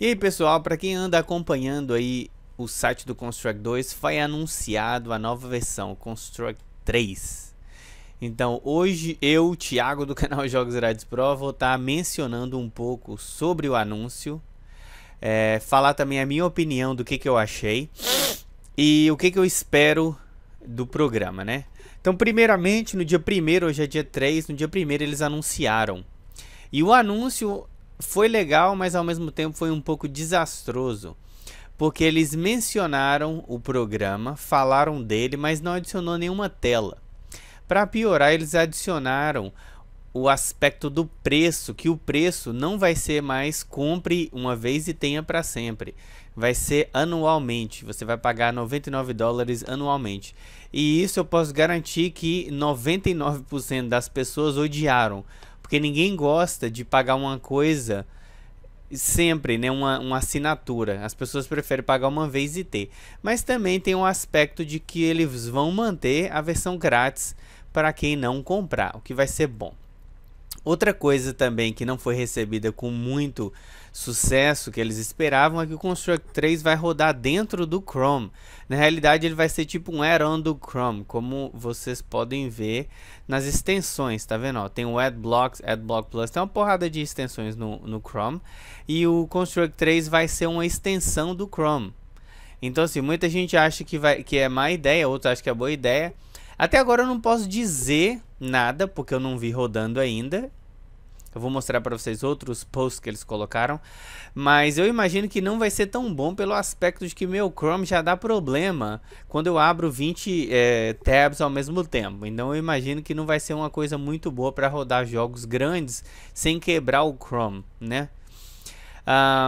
E aí pessoal, para quem anda acompanhando aí o site do Construct 2, foi anunciado a nova versão, Construct 3. Então hoje eu, Thiago do canal Jogos Irados Pro, vou estar tá mencionando um pouco sobre o anúncio, é, falar também a minha opinião do que, que eu achei e o que, que eu espero do programa, né? Então, primeiramente, no dia 1 hoje é dia 3, no dia 1 eles anunciaram. E o anúncio foi legal, mas ao mesmo tempo foi um pouco desastroso. Porque eles mencionaram o programa, falaram dele, mas não adicionou nenhuma tela. Para piorar, eles adicionaram o aspecto do preço, que o preço não vai ser mais compre uma vez e tenha para sempre. Vai ser anualmente. Você vai pagar 99 dólares anualmente. E isso eu posso garantir que 99% das pessoas odiaram porque ninguém gosta de pagar uma coisa sempre, né, uma, uma assinatura. As pessoas preferem pagar uma vez e ter. Mas também tem o um aspecto de que eles vão manter a versão grátis para quem não comprar, o que vai ser bom. Outra coisa também que não foi recebida com muito sucesso que eles esperavam é que o Construct 3 vai rodar dentro do Chrome. Na realidade, ele vai ser tipo um add-on do Chrome, como vocês podem ver nas extensões, tá vendo? Ó, tem o AdBlocks, AdBlock Plus, tem uma porrada de extensões no, no Chrome. E o Construct 3 vai ser uma extensão do Chrome. Então, assim, muita gente acha que, vai, que é má ideia, outros acham que é boa ideia. Até agora eu não posso dizer nada, porque eu não vi rodando ainda. Eu vou mostrar para vocês outros posts que eles colocaram. Mas eu imagino que não vai ser tão bom pelo aspecto de que meu Chrome já dá problema quando eu abro 20 é, eh, tabs ao mesmo tempo. Então eu imagino que não vai ser uma coisa muito boa para rodar jogos grandes sem quebrar o Chrome, né?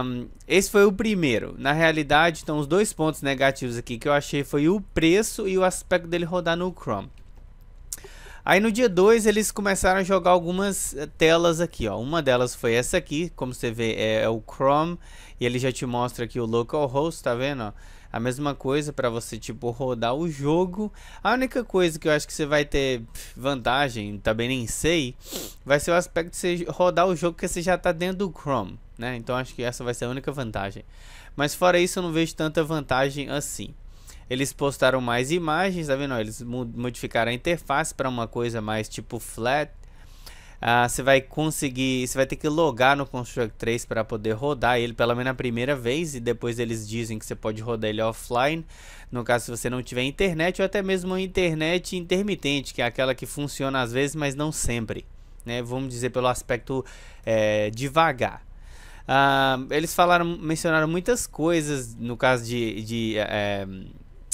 Um, esse foi o primeiro. Na realidade, então, os dois pontos negativos aqui que eu achei foi o preço e o aspecto dele rodar no Chrome. Aí no dia 2 eles começaram a jogar algumas eh, telas aqui, ó. Uma delas foi essa aqui, como você vê, é, é, o Chrome, e ele já te mostra aqui o localhost, tá vendo, ó? A mesma coisa para você tipo rodar o jogo. A única coisa que eu acho que você vai ter vantagem, também nem sei, vai ser o aspecto de você rodar o jogo que você já tá dentro do Chrome, né? Então acho que essa vai ser a única vantagem. Mas fora isso eu não vejo tanta vantagem assim. Eles postaram mais imagens, tá vendo? Eles modificaram a interface para uma coisa mais tipo flat. Ah, você vai conseguir, você vai ter que logar no Construct 3 para poder rodar ele pelo menos a primeira vez e depois eles dizem que você pode rodar ele offline, no caso se você não tiver internet ou até mesmo uma internet intermitente, que é aquela que funciona às vezes, mas não sempre, né? Vamos dizer pelo aspecto é, devagar. Ah, eles falaram, mencionaram muitas coisas no caso de, de é,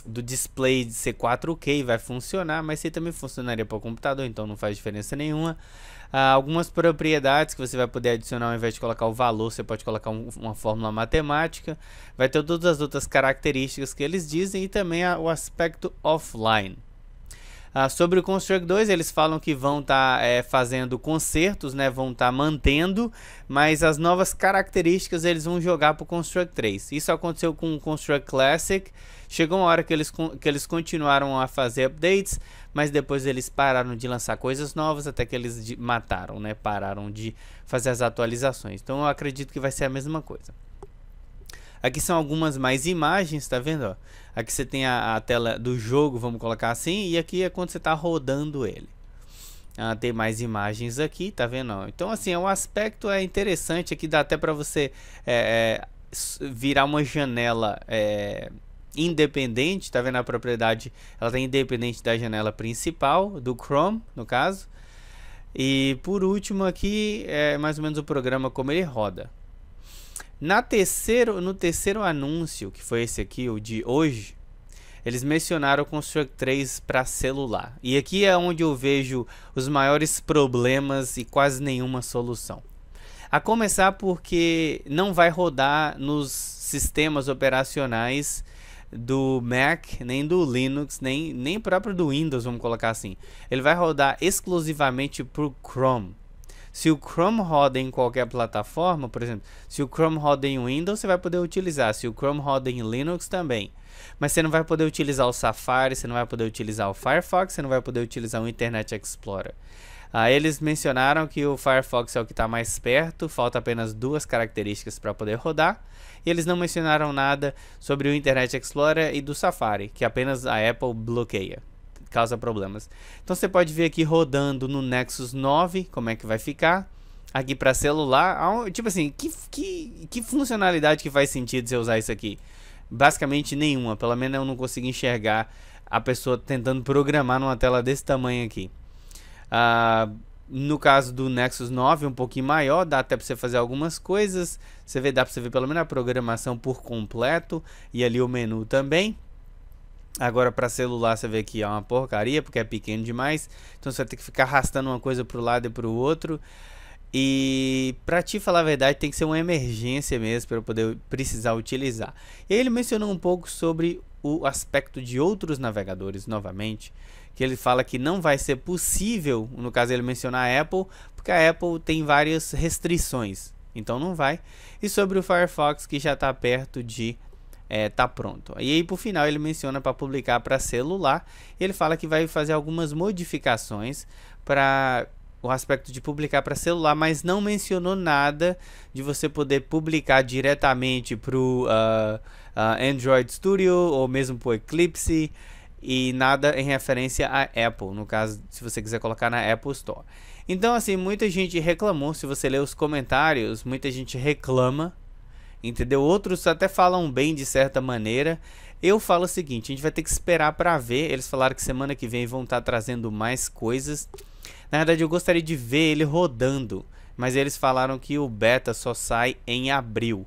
do display de ser 4K vai funcionar, mas isso também funcionaria para o computador, então não faz diferença nenhuma. Ah, algumas propriedades que você vai poder adicionar ao invés de colocar o valor, você pode colocar um, uma fórmula matemática. Vai ter todas as outras características que eles dizem e também a, o aspecto offline. Ah, sobre o Construct 2, eles falam que vão estar tá, é, fazendo consertos, né? vão estar tá mantendo, mas as novas características eles vão jogar para o Construct 3. Isso aconteceu com o Construct Classic, Chegou uma hora que eles, que eles continuaram a fazer updates, mas depois eles pararam de lançar coisas novas até que eles mataram, né? Pararam de fazer as atualizações. Então eu acredito que vai ser a mesma coisa. Aqui são algumas mais imagens, tá vendo? Ó? Aqui você tem a, a, tela do jogo, vamos colocar assim, e aqui é quando você está rodando ele. Ah, tem mais imagens aqui, tá vendo? Então, assim, o é aspecto é interessante, aqui dá até para você é, é, virar uma janela... É, independente, tá vendo a propriedade? Ela está independente da janela principal, do Chrome, no caso. E por último aqui é mais ou menos o programa como ele roda. Na terceiro, no terceiro anúncio, que foi esse aqui, o de hoje, eles mencionaram o Construct 3 para celular. E aqui é onde eu vejo os maiores problemas e quase nenhuma solução. A começar porque não vai rodar nos sistemas operacionais do Mac, nem do Linux, nem, nem próprio do Windows, vamos colocar assim. Ele vai rodar exclusivamente para o Chrome. Se o Chrome roda em qualquer plataforma, por exemplo, se o Chrome roda em Windows, você vai poder utilizar. Se o Chrome roda em Linux também. Mas você não vai poder utilizar o Safari, você não vai poder utilizar o Firefox, você não vai poder utilizar o Internet Explorer. Ah, eles mencionaram que o Firefox é o que está mais perto, falta apenas duas características para poder rodar. E eles não mencionaram nada sobre o Internet Explorer e do Safari, que apenas a Apple bloqueia, causa problemas. Então você pode ver aqui rodando no Nexus 9 como é que vai ficar. Aqui para celular, tipo assim, que, que, que funcionalidade que faz sentido você usar isso aqui? Basicamente nenhuma, pelo menos eu não consigo enxergar a pessoa tentando programar numa tela desse tamanho aqui. Ah, no caso do Nexus 9, um pouquinho maior, dá até para você fazer algumas coisas. Você vê, dá para você ver pelo menos a programação por completo e ali o menu também. Agora para celular você vê que é uma porcaria, porque é pequeno demais. Então você vai ter que ficar arrastando uma coisa para o lado e para o outro. E para te falar a verdade, tem que ser uma emergência mesmo para eu poder precisar utilizar. ele mencionou um pouco sobre o aspecto de outros navegadores novamente, que ele fala que não vai ser possível, no caso ele menciona a Apple, porque a Apple tem várias restrições, então não vai. E sobre o Firefox que já está perto de é, tá pronto. E aí por final ele menciona para publicar para celular, ele fala que vai fazer algumas modificações para o aspecto de publicar para celular, mas não mencionou nada de você poder publicar diretamente para o uh, ah, uh, ah, Android Studio ou mesmo para o Eclipse e nada em referência à Apple, no caso, se você quiser colocar na Apple Store. Então, assim, muita gente reclamou, se você ler os comentários, muita gente reclama entendeu? Outros até falam bem de certa maneira. Eu falo o seguinte, a gente vai ter que esperar para ver. Eles falaram que semana que vem vão estar tá trazendo mais coisas. Na verdade, eu gostaria de ver ele rodando, mas eles falaram que o beta só sai em abril.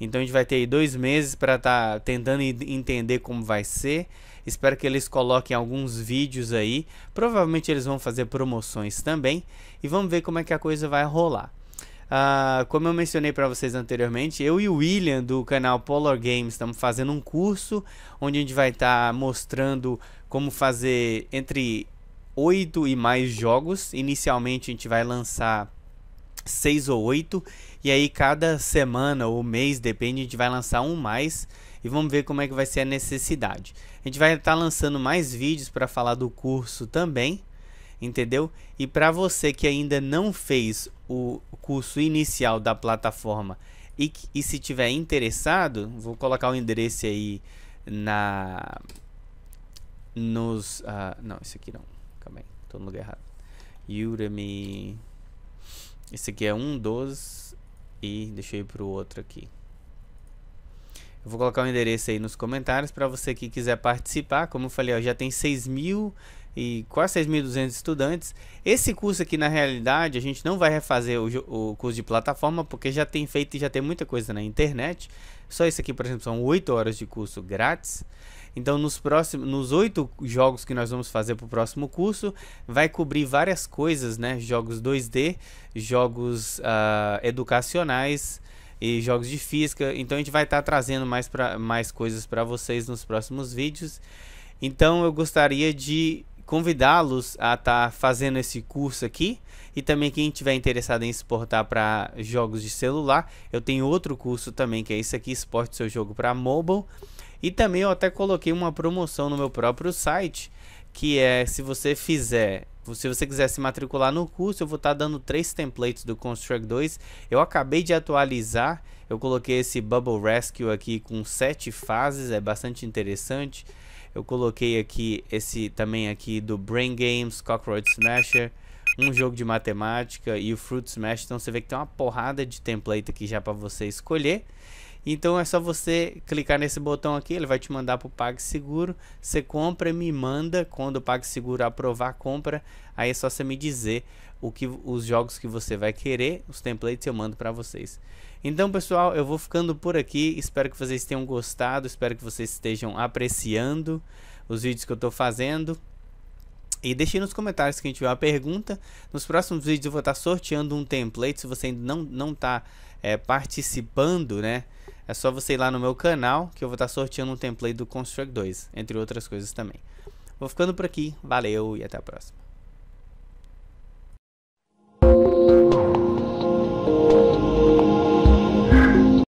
Então a gente vai ter aí dois meses para estar tá tentando entender como vai ser. Espero que eles coloquem alguns vídeos aí. Provavelmente eles vão fazer promoções também. E vamos ver como é que a coisa vai rolar. Uh, como eu mencionei para vocês anteriormente, eu e o William do canal Polar Games estamos fazendo um curso onde a gente vai estar tá mostrando como fazer entre 8 e mais jogos. Inicialmente a gente vai lançar 6 ou 8 e aí cada semana ou mês, depende, a gente vai lançar um mais e vamos ver como é que vai ser a necessidade. A gente vai estar tá lançando mais vídeos para falar do curso também entendeu? E para você que ainda não fez o curso inicial da plataforma e, e se tiver interessado, vou colocar o endereço aí na nos uh, não, isso aqui não. Calma aí, tô no lugar errado. Udemy. Esse aqui é um dos e deixa eu ir pro outro aqui. Eu vou colocar o endereço aí nos comentários para você que quiser participar. Como eu falei, ó, já tem 6 mil e quase 6.200 estudantes. Esse curso aqui, na realidade, a gente não vai refazer o, o curso de plataforma, porque já tem feito e já tem muita coisa na internet. Só isso aqui, por exemplo, são 8 horas de curso grátis. Então, nos próximos, nos oito jogos que nós vamos fazer para o próximo curso, vai cobrir várias coisas, né? Jogos 2D, jogos uh, educacionais, e jogos de física. Então a gente vai estar tá trazendo mais, pra, mais coisas para vocês nos próximos vídeos. Então eu gostaria de convidá-los a estar tá fazendo esse curso aqui. E também quem tiver interessado em exportar para jogos de celular, eu tenho outro curso também que é esse aqui, exporte seu jogo para mobile. E também eu até coloquei uma promoção no meu próprio site, que é se você fizer se você quiser se matricular no curso, eu vou estar tá dando três templates do Construct 2. Eu acabei de atualizar, eu coloquei esse Bubble Rescue aqui com sete fases, é bastante interessante. Eu coloquei aqui esse também aqui do Brain Games, Cockroach Smasher, um jogo de matemática e o Fruit Smash. Então você vê que tem uma porrada de template aqui já para você escolher. Então é só você clicar nesse botão aqui, ele vai te mandar para o PagSeguro. Você compra, me manda. Quando o PagSeguro aprovar a compra, aí é só você me dizer o que, os jogos que você vai querer, os templates eu mando para vocês. Então, pessoal, eu vou ficando por aqui. Espero que vocês tenham gostado, espero que vocês estejam apreciando os vídeos que eu estou fazendo. E deixe nos comentários quem tiver uma pergunta. Nos próximos vídeos eu vou estar sorteando um template. Se você ainda não está não é, participando, né? É só você ir lá no meu canal que eu vou estar sorteando um template do Construct 2, entre outras coisas também. Vou ficando por aqui, valeu e até a próxima.